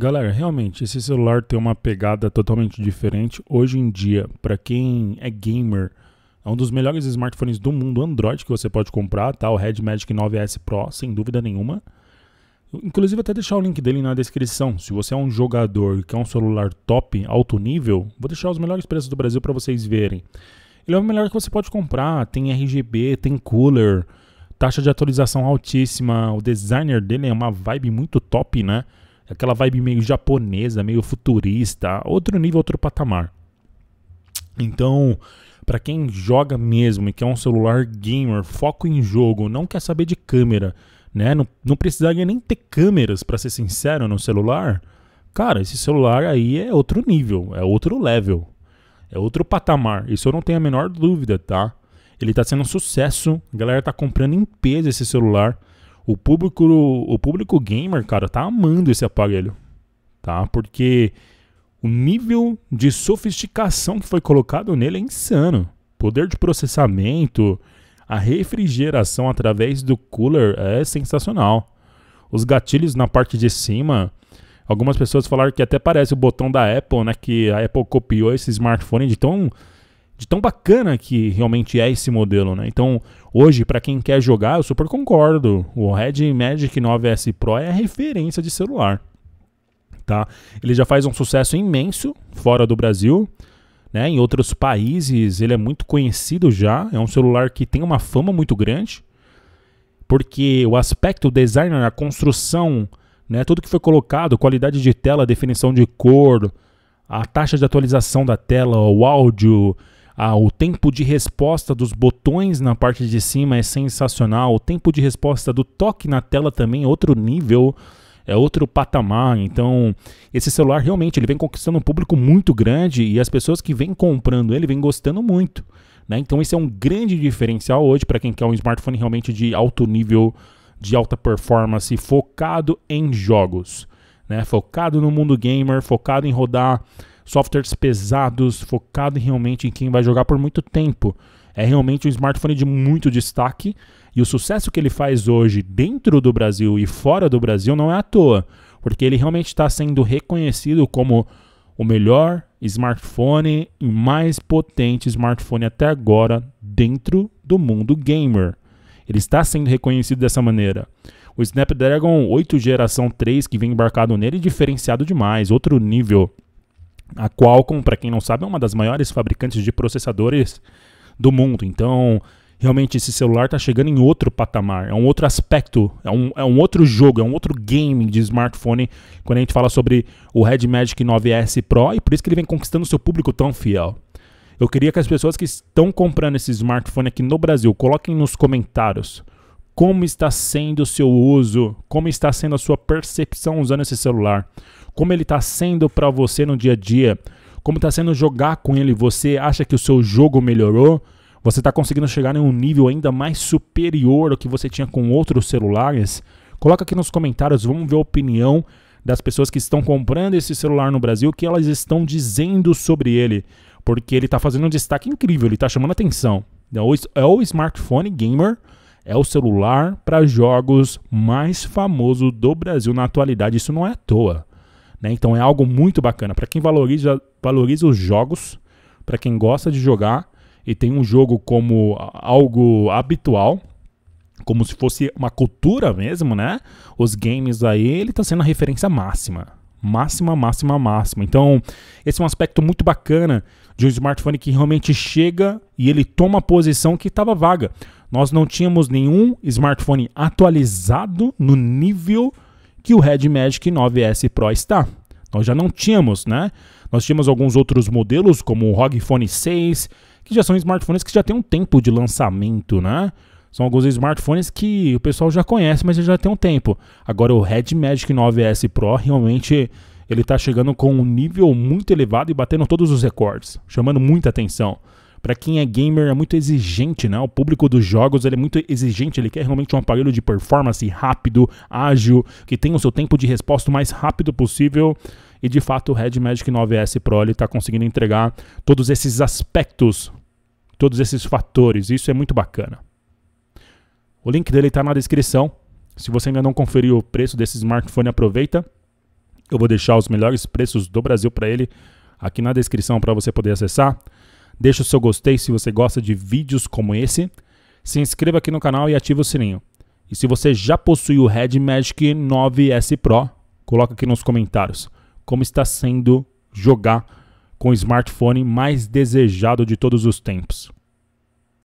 Galera, realmente, esse celular tem uma pegada totalmente diferente. Hoje em dia, para quem é gamer, é um dos melhores smartphones do mundo Android que você pode comprar, tá? O Red Magic 9S Pro, sem dúvida nenhuma. Inclusive, até deixar o link dele na descrição. Se você é um jogador e quer um celular top, alto nível, vou deixar os melhores preços do Brasil para vocês verem. Ele é o melhor que você pode comprar. Tem RGB, tem cooler, taxa de atualização altíssima. O designer dele é uma vibe muito top, né? aquela vibe meio japonesa, meio futurista, outro nível, outro patamar. Então, para quem joga mesmo e quer um celular gamer, foco em jogo, não quer saber de câmera, né? Não, não precisaria nem ter câmeras, para ser sincero, no celular. Cara, esse celular aí é outro nível, é outro level, é outro patamar. Isso eu não tenho a menor dúvida, tá? Ele tá sendo um sucesso, a galera tá comprando em peso esse celular. O público, o público gamer, cara, tá amando esse aparelho, tá? Porque o nível de sofisticação que foi colocado nele é insano. Poder de processamento, a refrigeração através do cooler é sensacional. Os gatilhos na parte de cima, algumas pessoas falaram que até parece o botão da Apple, né? Que a Apple copiou esse smartphone de tão de tão bacana que realmente é esse modelo, né? Então, hoje, para quem quer jogar, eu super concordo. O Red Magic 9S Pro é a referência de celular, tá? Ele já faz um sucesso imenso fora do Brasil, né? Em outros países, ele é muito conhecido já. É um celular que tem uma fama muito grande, porque o aspecto, o design, a construção, né? Tudo que foi colocado, qualidade de tela, definição de cor, a taxa de atualização da tela, o áudio ah, o tempo de resposta dos botões na parte de cima é sensacional. O tempo de resposta do toque na tela também é outro nível, é outro patamar. Então, esse celular realmente ele vem conquistando um público muito grande e as pessoas que vêm comprando ele vêm gostando muito. Né? Então, esse é um grande diferencial hoje para quem quer um smartphone realmente de alto nível, de alta performance, focado em jogos, né? focado no mundo gamer, focado em rodar softwares pesados, focado realmente em quem vai jogar por muito tempo. É realmente um smartphone de muito destaque e o sucesso que ele faz hoje dentro do Brasil e fora do Brasil não é à toa, porque ele realmente está sendo reconhecido como o melhor smartphone e mais potente smartphone até agora dentro do mundo gamer. Ele está sendo reconhecido dessa maneira. O Snapdragon 8 geração 3 que vem embarcado nele é diferenciado demais, outro nível. A Qualcomm, para quem não sabe, é uma das maiores fabricantes de processadores do mundo. Então, realmente esse celular está chegando em outro patamar, é um outro aspecto, é um, é um outro jogo, é um outro game de smartphone quando a gente fala sobre o Red Magic 9S Pro e por isso que ele vem conquistando seu público tão fiel. Eu queria que as pessoas que estão comprando esse smartphone aqui no Brasil coloquem nos comentários como está sendo o seu uso, como está sendo a sua percepção usando esse celular, como ele está sendo para você no dia a dia, como está sendo jogar com ele. Você acha que o seu jogo melhorou? Você está conseguindo chegar em um nível ainda mais superior ao que você tinha com outros celulares? Coloca aqui nos comentários, vamos ver a opinião das pessoas que estão comprando esse celular no Brasil, o que elas estão dizendo sobre ele, porque ele está fazendo um destaque incrível, ele está chamando atenção. É o é smartphone gamer é o celular para jogos mais famoso do Brasil na atualidade. Isso não é à toa. Né? Então é algo muito bacana. Para quem valoriza, valoriza os jogos, para quem gosta de jogar e tem um jogo como algo habitual, como se fosse uma cultura mesmo, né? Os games aí, ele está sendo a referência máxima. Máxima, máxima, máxima. Então, esse é um aspecto muito bacana de um smartphone que realmente chega e ele toma a posição que estava vaga. Nós não tínhamos nenhum smartphone atualizado no nível que o Red Magic 9S Pro está. Nós já não tínhamos, né? Nós tínhamos alguns outros modelos, como o ROG Phone 6, que já são smartphones que já têm um tempo de lançamento, né? São alguns smartphones que o pessoal já conhece, mas já tem um tempo. Agora o Red Magic 9S Pro realmente ele está chegando com um nível muito elevado e batendo todos os recordes, chamando muita atenção para quem é gamer é muito exigente, né? O público dos jogos ele é muito exigente, ele quer realmente um aparelho de performance rápido, ágil, que tenha o seu tempo de resposta o mais rápido possível. E de fato, o Red Magic 9S Pro está conseguindo entregar todos esses aspectos, todos esses fatores. Isso é muito bacana. O link dele está na descrição. Se você ainda não conferiu o preço desse smartphone, aproveita. Eu vou deixar os melhores preços do Brasil para ele aqui na descrição para você poder acessar. Deixe o seu gostei se você gosta de vídeos como esse. Se inscreva aqui no canal e ative o sininho. E se você já possui o Red Magic 9S Pro, coloca aqui nos comentários como está sendo jogar com o smartphone mais desejado de todos os tempos.